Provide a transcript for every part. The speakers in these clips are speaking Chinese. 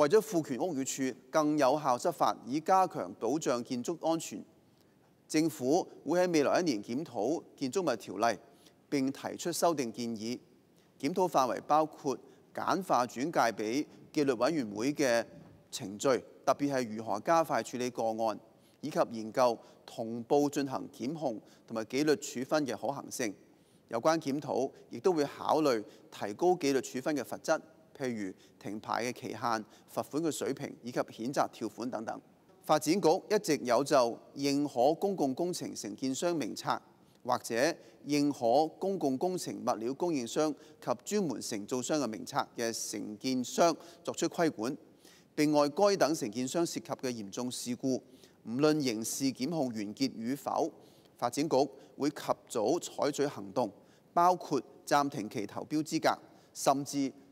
為咗賦權屋宇署更有效執法，以加強保障建築安全，政府會喺未來一年檢討建築物條例並提出修訂建議。檢討範圍包括簡化轉介俾紀律委員會嘅程序，特別係如何加快處理個案，以及研究同步進行檢控同埋紀律處分嘅可行性。有關檢討亦都會考慮提高紀律處分嘅罰則。譬如停牌嘅期限、罰款嘅水平以及譴責條款等等。發展局一直有就認可公共工程承建商名冊，或者認可公共工程物料供應商及專門承造商嘅名冊嘅承建商作出規管。另外，該等承建商涉及嘅嚴重事故，唔論刑事檢控完結與否，發展局會及早採取行動，包括暫停其投標資格，甚至。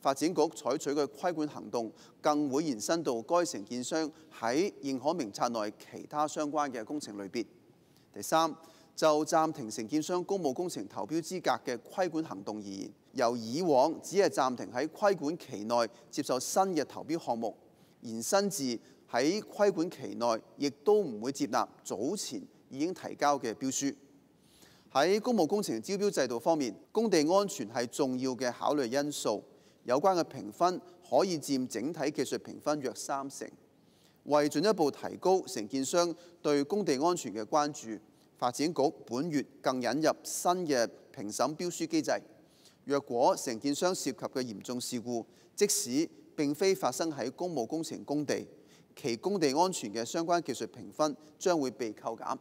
發展局採取嘅規管行動，更會延伸到該承建商喺認可名冊內其他相關嘅工程類別。第三就暫停承建商公務工程投標資格嘅規管行動而言，由以往只係暫停喺規管期內接受新嘅投標項目，延伸至喺規管期內亦都唔會接納早前已經提交嘅標書。喺公務工程招標制度方面，工地安全係重要嘅考慮因素。有關嘅評分可以佔整體技術評分約三成。為進一步提高承建商對工地安全嘅關注，發展局本月更引入新嘅評審標書機制。若果承建商涉及嘅嚴重事故，即使並非發生喺公務工程工地，其工地安全嘅相關技術評分將會被扣減。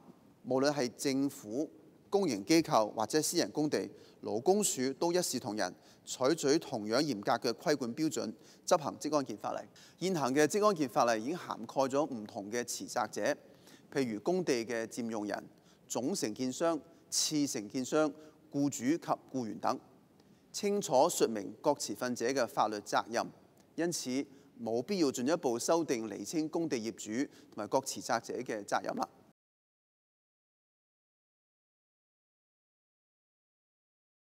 無論係政府。公營機構或者私人工地、勞工署都一視同仁，採取同樣嚴格嘅規管標準執行《職安健法例》。現行嘅《職安健法例》已經涵蓋咗唔同嘅持責者，譬如工地嘅佔用人、總承建商、次承建商、雇主及僱員等，清楚説明各持份者嘅法律責任。因此，冇必要進一步修訂釐清工地業主同埋各持責者嘅責任啦。